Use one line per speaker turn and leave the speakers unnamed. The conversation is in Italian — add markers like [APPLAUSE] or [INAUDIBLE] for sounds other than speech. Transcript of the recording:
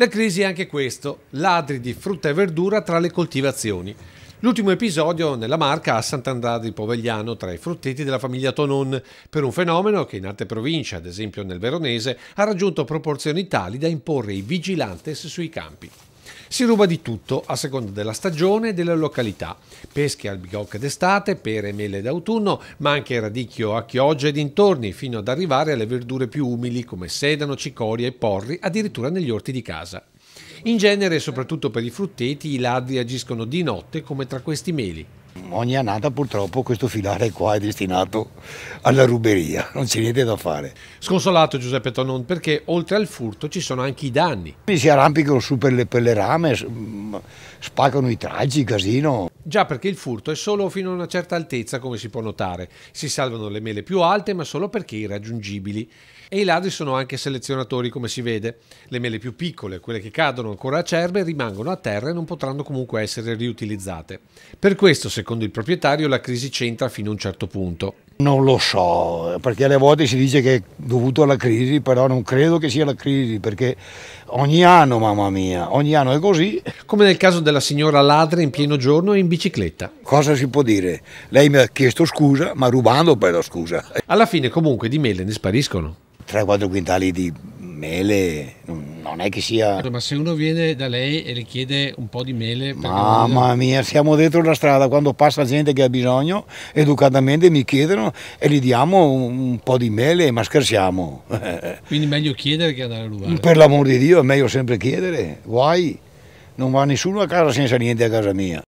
La crisi è anche questo, ladri di frutta e verdura tra le coltivazioni. L'ultimo episodio nella Marca a Sant'Andrea di Povegliano tra i frutteti della famiglia Tonon, per un fenomeno che in altre province, ad esempio nel Veronese, ha raggiunto proporzioni tali da imporre i vigilantes sui campi. Si ruba di tutto a seconda della stagione e della località. Pesche albicocche d'estate, pere e mele d'autunno, ma anche radicchio a chioggia e dintorni, fino ad arrivare alle verdure più umili come sedano, cicoria e porri, addirittura negli orti di casa. In genere, soprattutto per i frutteti, i ladri agiscono di notte come tra questi meli.
Ogni annata purtroppo questo filare qua è destinato alla
ruberia, non c'è niente da fare. Sconsolato Giuseppe Tonon perché oltre al furto ci sono anche i danni. Si arrampicano su per le, per le rame, mm, spaccano i traggi, casino. Già perché il furto è solo fino a una certa altezza come si può notare. Si salvano le mele più alte ma solo perché irraggiungibili. E i ladri sono anche selezionatori come si vede. Le mele più piccole, quelle che cadono ancora acerbe, rimangono a terra e non potranno comunque essere riutilizzate. Per questo secondo Secondo il proprietario la crisi c'entra fino a un certo punto. Non lo so,
perché alle volte si dice che è dovuto alla crisi, però non credo che sia la crisi, perché ogni anno, mamma mia, ogni anno è così. Come nel caso della signora ladre in pieno giorno e in bicicletta. Cosa si può dire? Lei mi ha chiesto scusa, ma rubando però scusa. Alla fine comunque di mele ne spariscono. 3-4 quintali di mele non è che
sia... Ma se uno viene da lei e le chiede un po' di mele... Mamma
mia, siamo dentro la strada, quando passa gente che ha bisogno, educatamente mi chiedono e gli diamo un po' di mele, ma scherziamo.
[LAUGHS] Quindi meglio chiedere che andare a rubare. Per l'amor di Dio è meglio sempre chiedere, guai, non va nessuno a casa senza niente a casa mia.